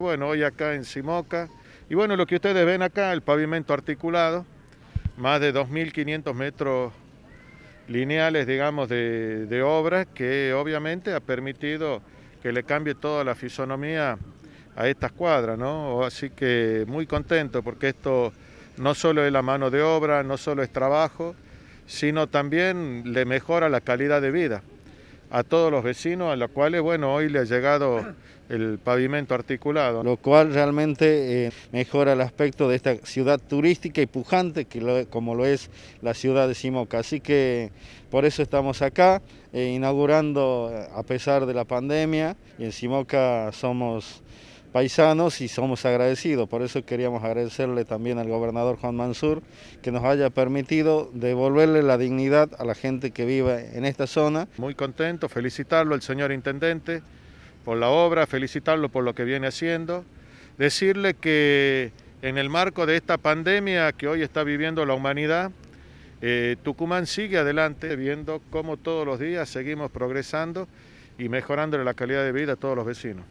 Bueno, hoy acá en Simoca, y bueno, lo que ustedes ven acá, el pavimento articulado, más de 2.500 metros lineales, digamos, de, obras obra, que obviamente ha permitido que le cambie toda la fisonomía a estas cuadras, ¿no? Así que muy contento porque esto no solo es la mano de obra, no solo es trabajo, sino también le mejora la calidad de vida a todos los vecinos, a los cuales, bueno, hoy le ha llegado el pavimento articulado. Lo cual realmente eh, mejora el aspecto de esta ciudad turística y pujante que como lo es la ciudad de Simoca. Así que por eso estamos acá, eh, inaugurando eh, a pesar de la pandemia, y en Simoca somos paisanos y somos agradecidos. Por eso queríamos agradecerle también al gobernador Juan Mansur que nos haya permitido devolverle la dignidad a la gente que vive en esta zona. Muy contento, felicitarlo el señor intendente por la obra, felicitarlo por lo que viene haciendo, decirle que en el marco de esta pandemia que hoy está viviendo la humanidad, eh, Tucumán sigue adelante viendo cómo todos los días seguimos progresando y mejorando la calidad de vida a todos los vecinos.